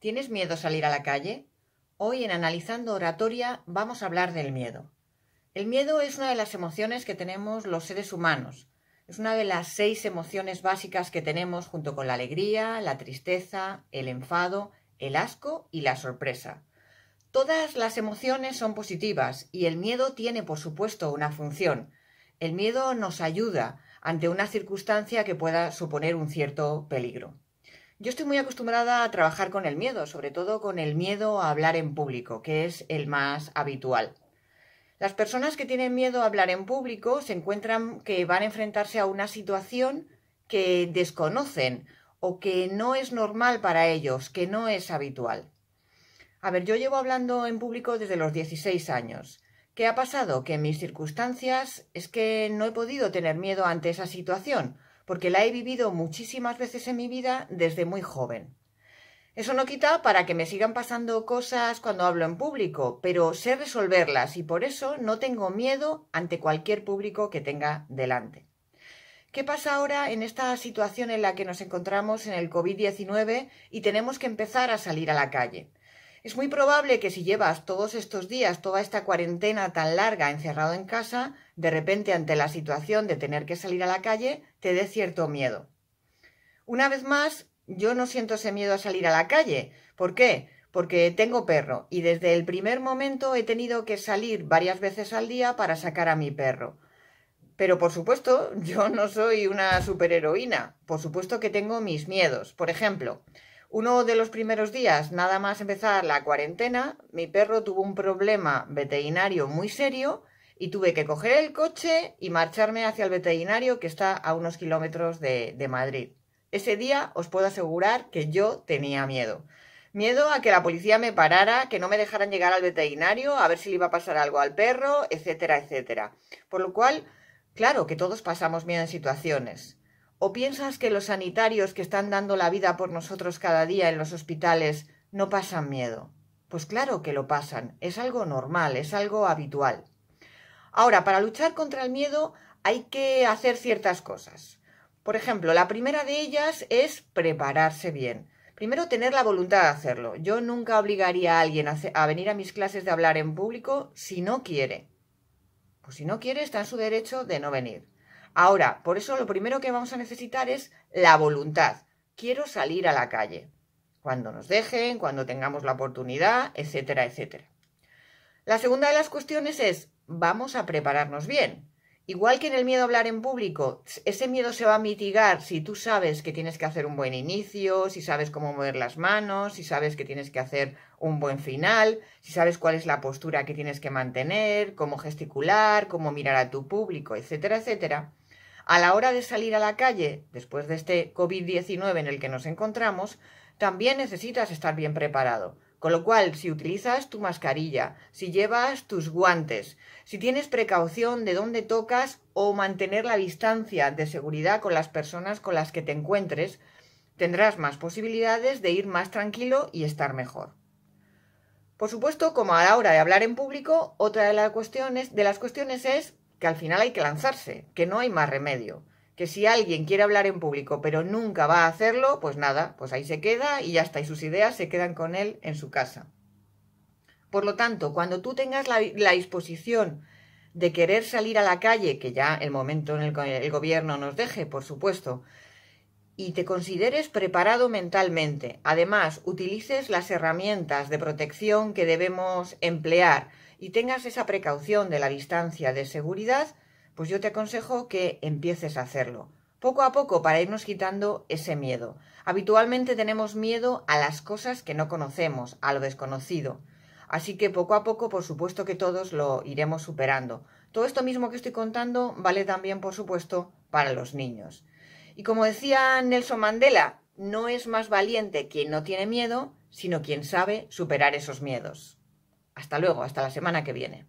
¿Tienes miedo a salir a la calle? Hoy en Analizando Oratoria vamos a hablar del miedo. El miedo es una de las emociones que tenemos los seres humanos. Es una de las seis emociones básicas que tenemos junto con la alegría, la tristeza, el enfado, el asco y la sorpresa. Todas las emociones son positivas y el miedo tiene, por supuesto, una función. El miedo nos ayuda ante una circunstancia que pueda suponer un cierto peligro. Yo estoy muy acostumbrada a trabajar con el miedo, sobre todo con el miedo a hablar en público, que es el más habitual. Las personas que tienen miedo a hablar en público se encuentran que van a enfrentarse a una situación que desconocen o que no es normal para ellos, que no es habitual. A ver, yo llevo hablando en público desde los 16 años. ¿Qué ha pasado? Que en mis circunstancias es que no he podido tener miedo ante esa situación, porque la he vivido muchísimas veces en mi vida desde muy joven. Eso no quita para que me sigan pasando cosas cuando hablo en público, pero sé resolverlas y por eso no tengo miedo ante cualquier público que tenga delante. ¿Qué pasa ahora en esta situación en la que nos encontramos en el COVID-19 y tenemos que empezar a salir a la calle? Es muy probable que si llevas todos estos días, toda esta cuarentena tan larga encerrado en casa, de repente ante la situación de tener que salir a la calle, te dé cierto miedo. Una vez más, yo no siento ese miedo a salir a la calle. ¿Por qué? Porque tengo perro y desde el primer momento he tenido que salir varias veces al día para sacar a mi perro. Pero por supuesto, yo no soy una superheroína. Por supuesto que tengo mis miedos. Por ejemplo, uno de los primeros días, nada más empezar la cuarentena, mi perro tuvo un problema veterinario muy serio y tuve que coger el coche y marcharme hacia el veterinario que está a unos kilómetros de, Madrid. Ese día os puedo asegurar que yo tenía miedo. Miedo a que la policía me parara, que no me dejaran llegar al veterinario, a ver si le iba a pasar algo al perro, etcétera, etcétera. Por lo cual, claro que todos pasamos miedo en situaciones. ¿O piensas que los sanitarios que están dando la vida por nosotros cada día en los hospitales no pasan miedo? Pues claro que lo pasan, es algo normal, es algo habitual. Ahora, para luchar contra el miedo hay que hacer ciertas cosas. Por ejemplo, la primera de ellas es prepararse bien. Primero, tener la voluntad de hacerlo. Yo nunca obligaría a alguien a, venir a mis clases de hablar en público si no quiere. Pues si no quiere, está en su derecho de no venir. Ahora, por eso lo primero que vamos a necesitar es la voluntad. Quiero salir a la calle. Cuando nos dejen, cuando tengamos la oportunidad, etcétera, etcétera. La segunda de las cuestiones es, vamos a prepararnos bien. Igual que en el miedo a hablar en público, ese miedo se va a mitigar si tú sabes que tienes que hacer un buen inicio, si sabes cómo mover las manos, si sabes que tienes que hacer un buen final, si sabes cuál es la postura que tienes que mantener, cómo gesticular, cómo mirar a tu público, etcétera, etcétera. A la hora de salir a la calle, después de este COVID-19 en el que nos encontramos, también necesitas estar bien preparado. Con lo cual, si utilizas tu mascarilla, si llevas tus guantes, si tienes precaución de dónde tocas o mantener la distancia de seguridad con las personas con las que te encuentres, tendrás más posibilidades de ir más tranquilo y estar mejor. Por supuesto, como a la hora de hablar en público, otra de las cuestiones, de las cuestiones es que al final hay que lanzarse, que no hay más remedio, que si alguien quiere hablar en público pero nunca va a hacerlo, pues nada, pues ahí se queda y ya está, y sus ideas se quedan con él en su casa. Por lo tanto, cuando tú tengas la, disposición de querer salir a la calle, que ya el momento en el que el gobierno nos deje, por supuesto, y te consideres preparado mentalmente, además utilices las herramientas de protección que debemos emplear, y tengas esa precaución de la distancia de seguridad, pues yo te aconsejo que empieces a hacerlo, poco a poco para irnos quitando ese miedo. Habitualmente tenemos miedo a las cosas que no conocemos, a lo desconocido. Así que poco a poco, por supuesto que todos lo iremos superando. Todo esto mismo que estoy contando vale también, por supuesto, para los niños. Y como decía Nelson Mandela, no es más valiente quien no tiene miedo, sino quien sabe superar esos miedos. Hasta luego, hasta la semana que viene.